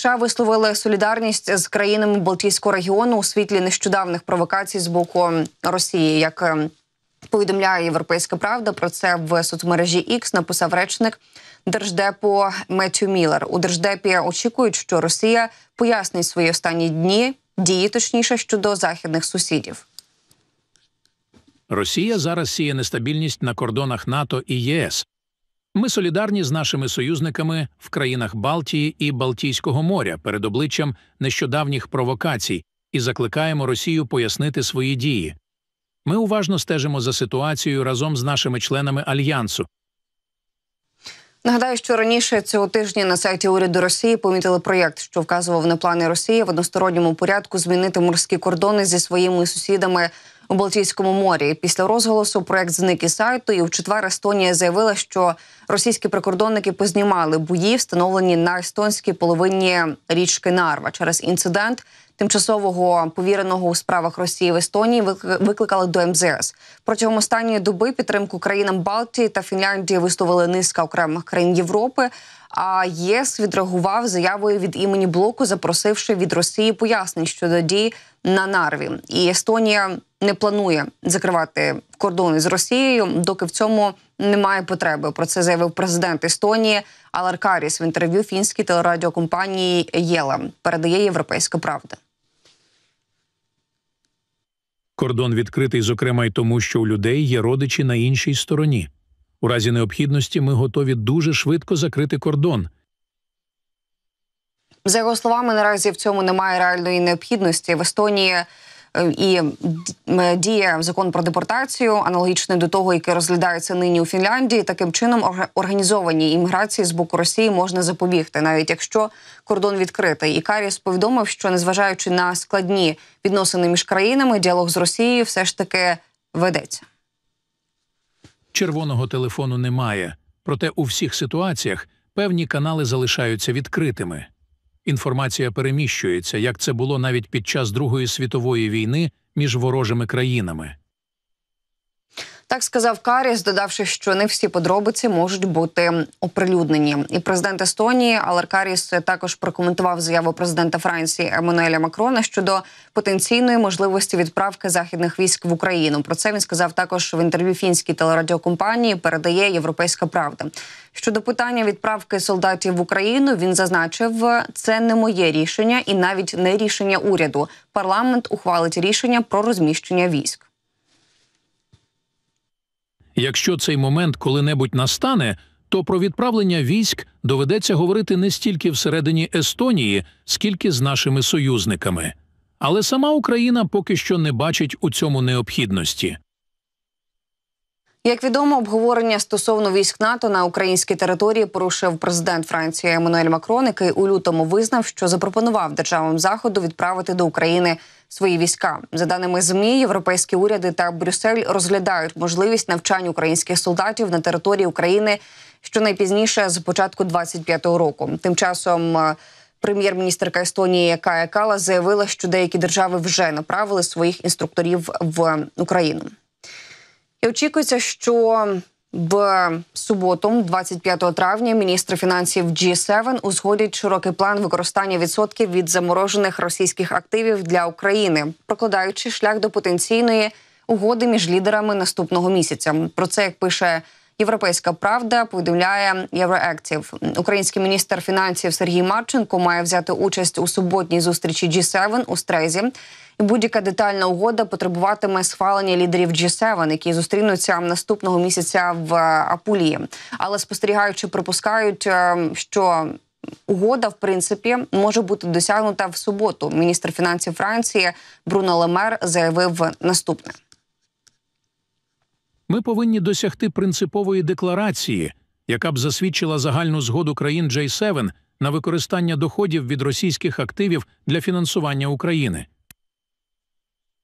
США висловили солідарність з країнами Балтійського регіону у світлі нещодавних провокацій з боку Росії. як е, Повідомляє європейська правда про це в соцмережі X написав речник держдепу Меттю Міллер. У держдепі очікують, що Росія пояснить свої останні дні дії точніше щодо західних сусідів. Росія зараз сіє нестабільність на кордонах НАТО і ЄС, ми солідарні з нашими союзниками в країнах Балтії і Балтійського моря перед обличчям нещодавніх провокацій і закликаємо Росію пояснити свої дії. Ми уважно стежимо за ситуацією разом з нашими членами альянсу. Нагадаю, що раніше цього тижня на сайті уряду Росії помітили проєкт, що вказував на плани Росії в односторонньому порядку змінити морські кордони зі своїми сусідами у Балтійському морі. Після розголосу проект зник із сайту. І в четвер Естонія заявила, що російські прикордонники познімали бої, встановлені на естонській половині річки Нарва. Через інцидент тимчасового повіреного у справах Росії в Естонії викликали до МЗС. Протягом останньої доби підтримку країнам Балтії та Фінляндії висловили низка окремих країн Європи. А ЄС відреагував заявою від імені блоку, запросивши від Росії пояснень щодо дій на нарві. І Естонія не планує закривати кордони з Росією, доки в цьому немає потреби. Про це заявив президент Естонії Аларкаріс в інтерв'ю фінській телерадіокомпанії Єла. Передає європейська правда. Кордон відкритий, зокрема, й тому, що у людей є родичі на іншій стороні. У разі необхідності ми готові дуже швидко закрити кордон. За його словами, наразі в цьому немає реальної необхідності в Естонії. Е, і діє закон про депортацію, аналогічний до того, який розглядається нині у Фінляндії. Таким чином організовані імміграції з боку Росії можна запобігти, навіть якщо кордон відкритий. І Каріс повідомив, що незважаючи на складні відносини між країнами, діалог з Росією все ж таки ведеться червоного телефону немає, проте у всіх ситуаціях певні канали залишаються відкритими. Інформація переміщується, як це було навіть під час Другої світової війни між ворожими країнами. Так сказав Каріс, додавши, що не всі подробиці можуть бути оприлюднені. І президент Естонії Алар Каріс також прокоментував заяву президента Франції Еммануеля Макрона щодо потенційної можливості відправки західних військ в Україну. Про це він сказав також в інтерв'ю фінській телерадіокомпанії. Передає Європейська Правда щодо питання відправки солдатів в Україну. Він зазначив, це не моє рішення і навіть не рішення уряду. Парламент ухвалить рішення про розміщення військ. Якщо цей момент коли-небудь настане, то про відправлення військ доведеться говорити не стільки всередині Естонії, скільки з нашими союзниками. Але сама Україна поки що не бачить у цьому необхідності. Як відомо, обговорення стосовно військ НАТО на українській території порушив президент Франції Еммануель Макрон, який у лютому визнав, що запропонував державам заходу відправити до України свої війська. За даними змі, європейські уряди та Брюссель розглядають можливість навчань українських солдатів на території України щонайпізніше з початку 25-го року. Тим часом е, премєр міністрка Естонії Кая Кала заявила, що деякі держави вже направили своїх інструкторів в Україну. І очікується, що в суботу, 25 травня, міністр фінансів G7 узгодять широкий план використання відсотків від заморожених російських активів для України, прокладаючи шлях до потенційної угоди між лідерами наступного місяця. Про це як пише Європейська правда повідомляє Євроектів. Український міністр фінансів Сергій Марченко має взяти участь у суботній зустрічі G7 у Стрезі. І будь-яка детальна угода потребуватиме схвалення лідерів G7, які зустрінуться наступного місяця в Апулії. Але спостерігаючи, припускають, е, що Угода, в принципі, може бути досягнута в суботу. Міністр фінансів Франції Бруно Лемер заявив наступне. Ми повинні досягти принципової декларації, яка б засвідчила загальну згоду країн J7 на використання доходів від російських активів для фінансування України.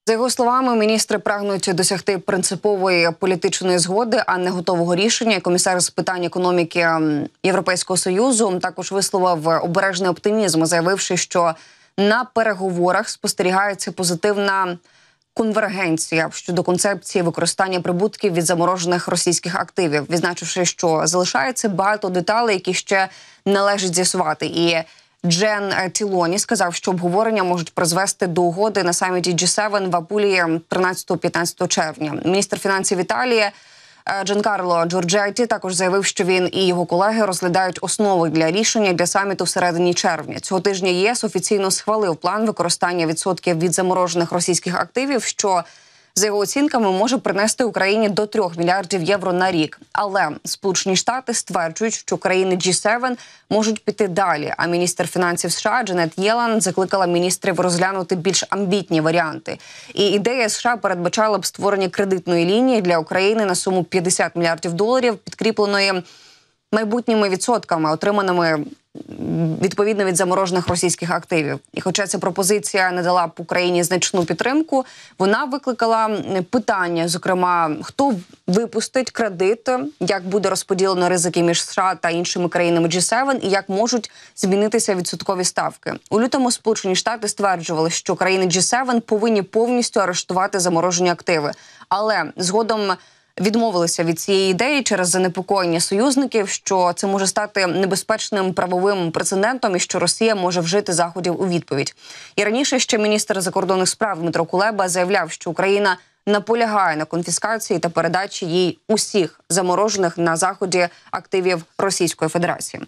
За його словами, міністри прагнуть досягти принципової політичної згоди, а не готового рішення. Комісар з питань економіки Європейського союзу також висловив обережний оптимізм, заявивши, що на переговорах спостерігається позитивна конвергенція щодо концепції використання прибутків від заморожених російських активів, відзначивши, що залишається багато деталей, які ще належить з'ясувати. І Джен Тілоні сказав, що обговорення можуть призвести до угоди на саміті G7 в Апулії 13-15 червня. Міністр фінансів Італії. Е, Джанкарло Джорджеті також заявив, що він і його колеги розглядають основи для рішення для саміту в середині червня. Цього тижня ЄС офіційно схвалив план використання відсотків від заморожених російських активів, що за його оцінками може принести Україні до 3 мільярдів євро на рік. Але Сполучені Штати стверджують, що країни G7 можуть піти далі. А міністр фінансів США Дженет Єлан закликала міністрів розглянути більш амбітні варіанти. І ідея США передбачала б створення кредитної лінії для України на суму 50 мільярдів доларів, підкріпленої майбутніми відсотками, отриманими відповідно від заморожених російських активів. І, хоча ця пропозиція не дала б Україні значну підтримку, вона викликала питання: зокрема, хто випустить кредит, як буде розподілено ризики між США та іншими країнами G7 і як можуть змінитися відсоткові ставки. У лютому сполучені штати стверджували, що країни G7 повинні повністю арештувати заморожені активи, але згодом відмовилися від цієї ідеї через занепокоєння союзників, що це може стати небезпечним правовим прецедентом і що Росія може вжити заходів у відповідь. І раніше ще міністр закордонних справ Дмитро Кулеба заявляв, що Україна. Наполягає на конфіскації та передачі їй усіх заморожених на заході активів Російської Федерації.